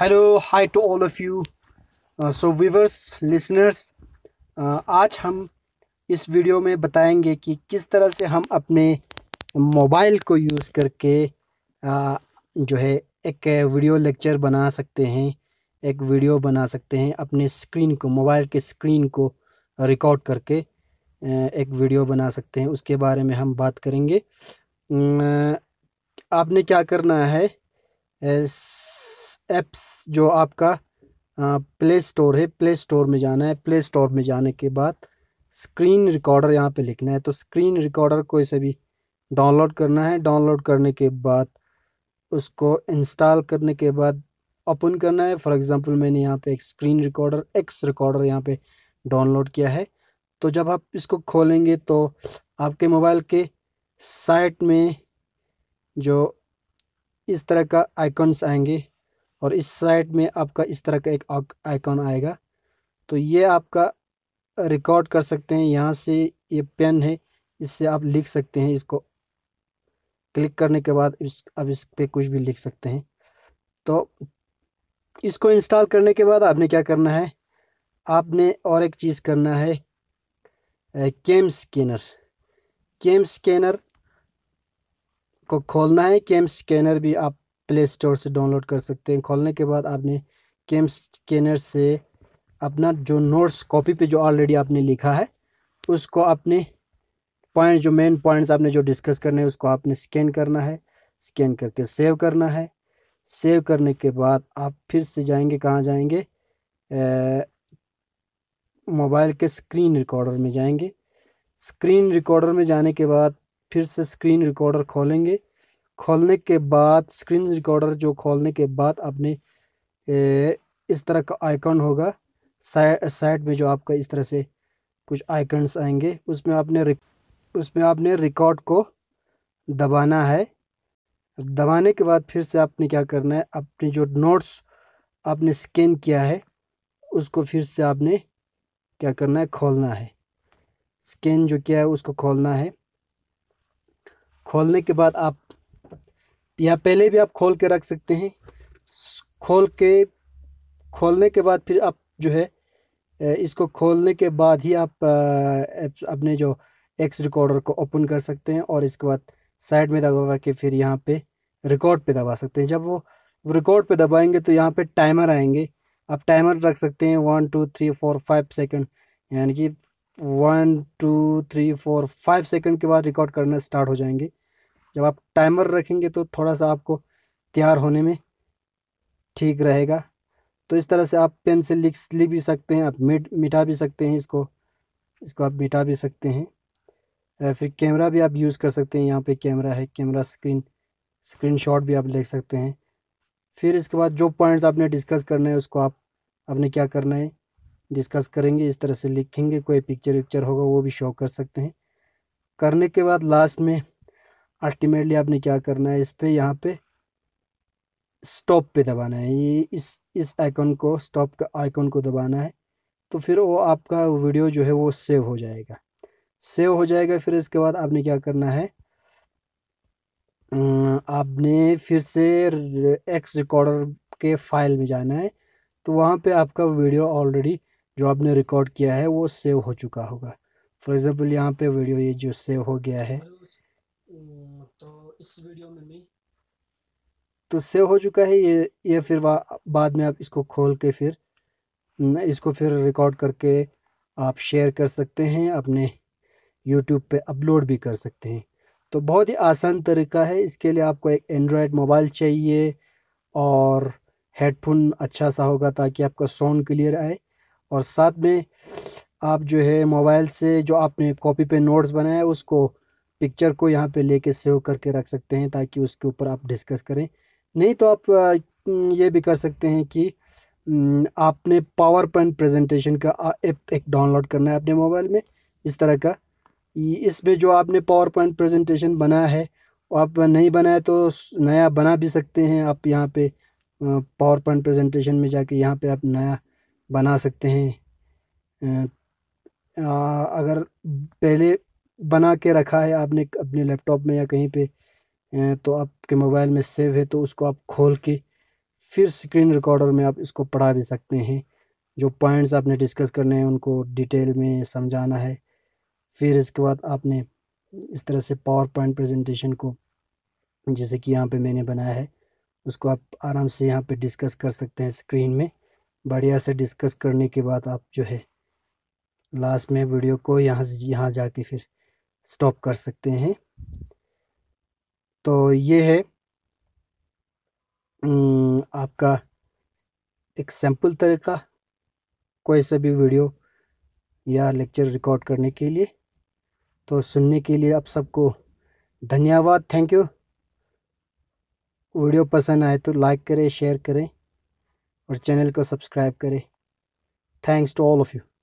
hello hi to all of you so viewers listeners आज हम इस वीडियो में बताएंगे कि किस तरह से हम अपने मोबाइल को यूज़ करके uh, जो है एक वीडियो लेक्चर बना सकते हैं एक वीडियो बना सकते हैं अपने स्क्रीन को मोबाइल के स्क्रीन को रिकॉर्ड करके uh, एक वीडियो बना सकते हैं उसके बारे में हम बात करेंगे uh, आपने क्या करना है uh, एप्स जो आपका प्ले स्टोर है प्ले स्टोर में जाना है प्ले स्टोर में जाने के बाद स्क्रीन रिकॉर्डर यहाँ पे लिखना है तो स्क्रीन रिकॉर्डर को इसे भी डाउनलोड करना है डाउनलोड करने के बाद उसको इंस्टॉल करने के बाद ओपन करना है फॉर एग्जांपल मैंने यहाँ पे एक स्क्रीन रिकॉर्डर एक्स रिकॉर्डर यहाँ पे डाउनलोड किया है तो जब आप इसको खोलेंगे तो आपके मोबाइल के साइट में जो इस तरह का आइकन्स आएंगे और इस साइड में आपका इस तरह का एक आइकॉन आएगा तो ये आपका रिकॉर्ड कर सकते हैं यहाँ से ये पेन है इससे आप लिख सकते हैं इसको क्लिक करने के बाद इस अब इस पर कुछ भी लिख सकते हैं तो इसको इंस्टॉल करने के बाद आपने क्या करना है आपने और एक चीज़ करना है केम स्कैनर केम स्कैनर को खोलना है केम स्कैनर भी आप प्ले स्टोर से डाउनलोड कर सकते हैं खोलने के बाद आपने केम स्कैनर से अपना जो नोट्स कॉपी पे जो ऑलरेडी आपने लिखा है उसको अपने पॉइंट जो मेन पॉइंट्स आपने जो डिस्कस करने हैं उसको आपने स्कैन करना है स्कैन करके सेव करना है सेव करने के बाद आप फिर से जाएंगे कहाँ जाएंगे मोबाइल के स्क्रीन रिकॉर्डर में जाएंगे स्क्रीन रिकॉर्डर में जाने के बाद फिर से स्क्रीन रिकॉर्डर खोलेंगे खोलने के बाद स्क्रीन रिकॉर्डर जो खोलने के बाद आपने इस तरह का आइकन होगा साइड साइड में जो आपका इस तरह से कुछ आइकन्स आएंगे उसमें आपने उसमें आपने रिकॉर्ड को दबाना है दबाने के बाद फिर से आपने क्या करना है अपने जो नोट्स आपने स्कैन किया है उसको फिर से आपने क्या करना है खोलना है स्कैन जो किया है उसको खोलना है खोलने के बाद आप या पहले भी आप खोल के रख सकते हैं खोल के खोलने के बाद फिर आप जो है इसको खोलने के बाद ही आप अपने जो एक्स रिकॉर्डर को ओपन कर सकते हैं और इसके बाद साइड में दबा के फिर यहाँ पे रिकॉर्ड पे दबा सकते हैं जब वो रिकॉर्ड पे दबाएंगे तो यहाँ पे टाइमर आएंगे आप टाइमर रख सकते हैं one two three four five second यानी कि one two three four five second के बाद रिकॉर्ड करना स्टार्ट हो जाएंगे जब आप टाइमर रखेंगे तो थोड़ा सा आपको तैयार होने में ठीक रहेगा तो इस तरह से आप पेन से लिख लिख भी सकते हैं आप मिट मिटा भी सकते हैं इसको इसको आप मिटा भी सकते हैं फिर कैमरा भी आप यूज़ कर सकते हैं यहाँ पे कैमरा है कैमरा स्क्रीन स्क्रीनशॉट भी आप ले सकते हैं फिर इसके बाद जो पॉइंट्स आपने डिस्कस करना है उसको आप आपने क्या करना है डिस्कस करेंगे इस तरह से लिखेंगे कोई पिक्चर विक्चर होगा वो भी शो कर सकते हैं करने के बाद लास्ट में अल्टीमेटली आपने क्या करना है इस पर यहाँ पे स्टॉप पे दबाना है ये इस इस आइकॉन को स्टॉप का आइकॉन को दबाना है तो फिर वो आपका वीडियो जो है वो सेव हो जाएगा सेव हो जाएगा फिर इसके बाद आपने क्या करना है आपने फिर से एक्स रिकॉर्डर के फाइल में जाना है तो वहाँ पे आपका वीडियो ऑलरेडी जो आपने रिकॉर्ड किया है वो सेव हो चुका होगा फॉर एग्ज़ाम्पल यहाँ पे वीडियो ये जो सेव हो गया है इस वीडियो में नहीं तो सेव हो चुका है ये ये फिर बाद में आप इसको खोल के फिर इसको फिर रिकॉर्ड करके आप शेयर कर सकते हैं अपने यूट्यूब पे अपलोड भी कर सकते हैं तो बहुत ही आसान तरीका है इसके लिए आपको एक एंड्रॉयड मोबाइल चाहिए और हेडफोन अच्छा सा होगा ताकि आपका साउंड क्लियर आए और साथ में आप जो है मोबाइल से जो आपने कॉपी पे नोट्स बनाए उसको पिक्चर को यहाँ पे लेके सेव करके रख सकते हैं ताकि उसके ऊपर आप डिस्कस करें नहीं तो आप ये भी कर सकते हैं कि आपने पावर पॉइंट प्रेजेंटेशन का ऐप एक डाउनलोड करना है अपने मोबाइल में इस तरह का इसमें जो आपने पावर पॉइंट प्रेजेंटेशन बनाया है आप नहीं बनाए तो नया बना भी सकते हैं आप यहाँ पे पावर पॉइंट प्रेजेंटेशन में जाके यहाँ पे आप नया बना सकते हैं अगर पहले बना के रखा है आपने अपने लैपटॉप में या कहीं पे तो आपके मोबाइल में सेव है तो उसको आप खोल के फिर स्क्रीन रिकॉर्डर में आप इसको पढ़ा भी सकते हैं जो पॉइंट्स आपने डिस्कस करने हैं उनको डिटेल में समझाना है फिर इसके बाद आपने इस तरह से पावर पॉइंट प्रजेंटेशन को जैसे कि यहाँ पर मैंने बनाया है उसको आप आराम से यहाँ पर डिस्कस कर सकते हैं स्क्रीन में बढ़िया से डिस्कस करने के बाद आप जो है लास्ट में वीडियो को यहाँ से यहाँ जाके फिर स्टॉप कर सकते हैं तो ये है आपका एक सैम्पल तरीका कोई सा भी वीडियो या लेक्चर रिकॉर्ड करने के लिए तो सुनने के लिए आप सबको धन्यवाद थैंक यू वीडियो पसंद आए तो लाइक करें शेयर करें और चैनल को सब्सक्राइब करें thanks to all of you